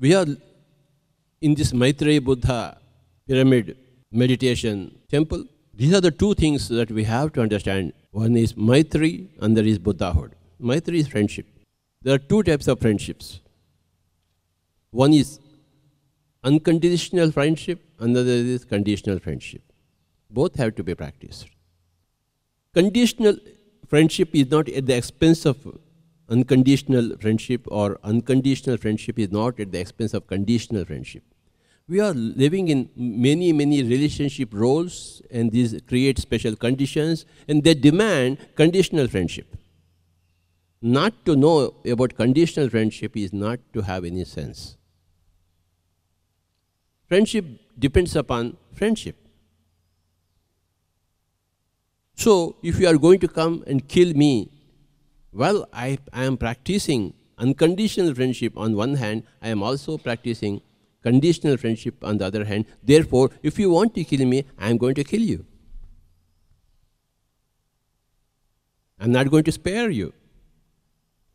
We are in this Maitreya Buddha pyramid meditation temple. These are the two things that we have to understand. One is Maitri and there is Buddhahood. Maitri is friendship. There are two types of friendships. One is unconditional friendship, another is conditional friendship. Both have to be practiced. Conditional friendship is not at the expense of unconditional friendship or unconditional friendship is not at the expense of conditional friendship. We are living in many, many relationship roles and these create special conditions and they demand conditional friendship. Not to know about conditional friendship is not to have any sense. Friendship depends upon friendship. So if you are going to come and kill me well, I, I am practicing unconditional friendship on one hand, I am also practicing conditional friendship on the other hand. Therefore, if you want to kill me, I am going to kill you. I am not going to spare you.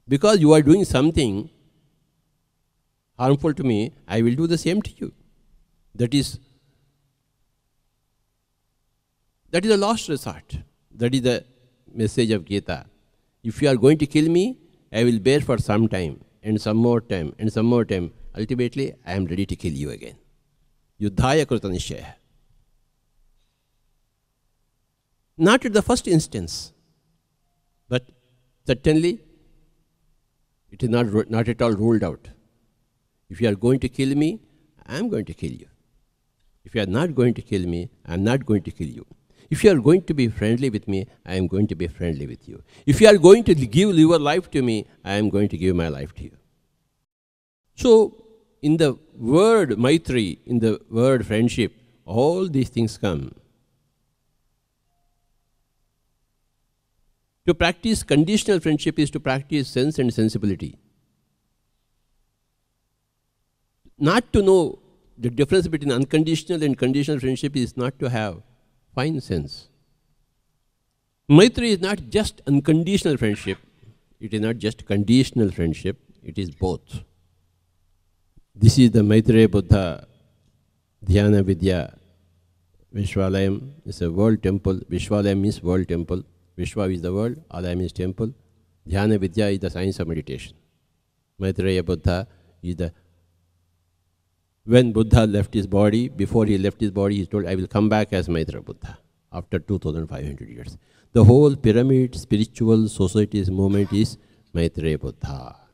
Because you are doing something harmful to me, I will do the same to you. That is, that is a lost resort. That is the message of Gita. If you are going to kill me, I will bear for some time, and some more time, and some more time. Ultimately, I am ready to kill you again. Yudhaya Krutanishaya. Not at the first instance, but certainly it is not, not at all ruled out. If you are going to kill me, I am going to kill you. If you are not going to kill me, I am not going to kill you. If you are going to be friendly with me, I am going to be friendly with you. If you are going to give your life to me, I am going to give my life to you. So, in the word Maitri, in the word friendship, all these things come. To practice conditional friendship is to practice sense and sensibility. Not to know the difference between unconditional and conditional friendship is not to have fine sense. Maitri is not just unconditional friendship, it is not just conditional friendship, it is both. This is the Maitreya Buddha Dhyana Vidya Vishwalayam. is a world temple. Vishwalayam means world temple. Vishwa is the world, Alayam is temple. Dhyana Vidya is the science of meditation. Maitreya Buddha is the when Buddha left his body, before he left his body, he told, I will come back as Maitreya Buddha after 2500 years. The whole pyramid, spiritual society's movement is Maitreya Buddha.